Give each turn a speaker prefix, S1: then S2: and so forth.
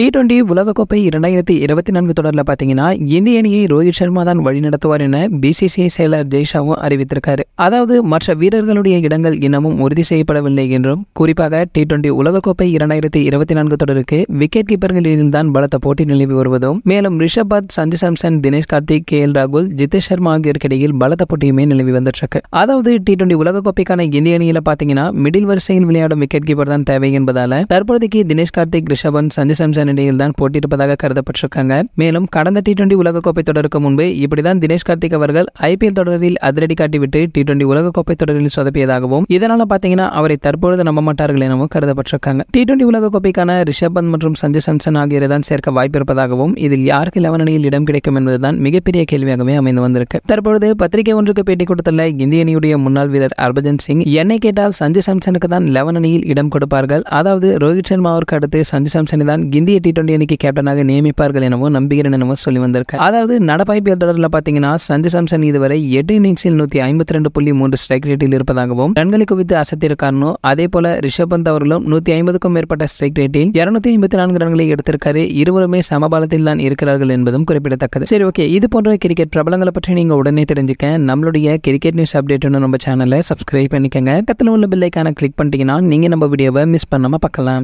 S1: T twenty உலகக்கோப்பை இரண்டாயிரத்தி இருபத்தி நான்கு தொடரில் பார்த்தீங்கன்னா இந்திய அணியை ரோஹித் சர்மா தான் வழி நடத்துவார் என பிசிசிஐ செயலர் ஜெய்ஷாவும் அறிவித்திருக்காரு அதாவது மற்ற வீரர்களுடைய இடங்கள் இன்னமும் உறுதி செய்யப்படவில்லை என்றும் குறிப்பாக டி டுவெண்டி உலகக்கோப்பை இரண்டாயிரத்தி இருபத்தி நான்கு தொடருக்கு விக்கெட் கீப்பர்களில் தான் பலத்த போட்டி நிலவி வருவதும் மேலும் ரிஷப் பத் சஞ்சு சாம்சன் தினேஷ் கார்த்திக் கே எல் ராகுல் ஜிதேஷ் சர்மா ஆகியோருக்கு இடையில் பலத்த போட்டியுமே நிலவி வந்துட்டு அதாவது டி டுவெண்டி உலகக்கோப்பைக்கான இந்திய அணியில் பார்த்தீங்கன்னா மிடில் வரிசையில் விளையாடும் விக்கெட் கீப்பர் தான் தேவை என்பதால தற்போதைக்கு தினேஷ் கார்த்திக் ரிஷபன் சஞ்சு சாம்சன் அணியில் தான் போட்டியிருப்பதாக கருதப்பட்டிருக்காங்க மேலும் கடந்த டி டுவெண்டி உலகக்கோப்பை தொடருக்கு முன்பு இப்படிதான் தினேஷ் கார்த்திக் அவர்கள் ஐபிஎல் தொடரில் அதிரடி காட்டிவிட்டு டி டுவெண்டி உலகக்கோப்பை தொடரில் சொதப்பியதாகவும் இதனால பாத்தீங்கன்னா அவரை தற்பொழுது நம்ப மாட்டார்கள் எனவும் கருதப்பட்டிருக்காங்க டி டுவெண்டி உலகக்கோப்பைக்கான ரிஷப் பந்த் மற்றும் சஞ்சய் சம்சன் ஆகியோரை தான் சேர்க்க வாய்ப்பிருப்பதாகவும் இதில் யாருக்கு லெவன் அணியில் இடம் கிடைக்கும் என்பதுதான் மிகப்பெரிய கேள்வியாகவே அமைந்து வந்திருக்கு தற்பொழுது பத்திரிகை ஒன்றுக்கு பேட்டி கொடுத்துள்ள இந்திய அணியுடைய முன்னாள் வீரர் அர்பஜன் சிங் என்னை கேட்டால் சஞ்சய் சம்சனுக்கு தான் லெவன் அணியில் இடம் கொடுப்பார்கள் அதாவது ரோஹித் சர்மாவிற்கு அடுத்து சஞ்சய் சம்சனை தான் இந்திய இந்திய டி டுவெண்டி அணிக்கு கேப்டனாக நியமிப்பார்கள் எனவும் நம்புகிறேன் எனவும் சொல்லி வந்திருக்கு அதாவது நடப்பு ஐபிஎல் தொடரில் பார்த்தீங்கன்னா சஞ்சு சாம்சன் இதுவரை எட்டு இன்னிங்ஸில் நூத்தி ஐம்பத்தி ரெண்டு புள்ளி மூன்று ஸ்ட்ரைக் ரேட்டில் இருப்பதாகவும் ரன்களை குவித்து அசத்திருக்காருனோ அதே போல ரிஷப் பந்த் அவர்களும் நூத்தி ஐம்பதுக்கும் மேற்பட்ட ஸ்ட்ரைக் ரேட்டில் இருநூத்தி ஐம்பத்தி நான்கு ரன்களை எடுத்திருக்காரு இருவருமே சமபாலத்தில் தான் இருக்கிறார்கள் என்பதும் குறிப்பிடத்தக்கது சரி ஓகே இது போன்ற கிரிக்கெட் பிரபலங்களை பற்றி நீங்க உடனே தெரிஞ்சுக்க நம்மளுடைய கிரிக்கெட் நியூஸ் அப்டேட் நம்ம சேனலை சப்ஸ்கிரைப் பண்ணிக்கங்க பக்கத்தில் உள்ள பில்லைக்கான கிளிக் பண்ணிட்டீங்கன்னா நீங்க நம்ம வீடியோவை மிஸ் பண்ணாம பார்க்கலாம்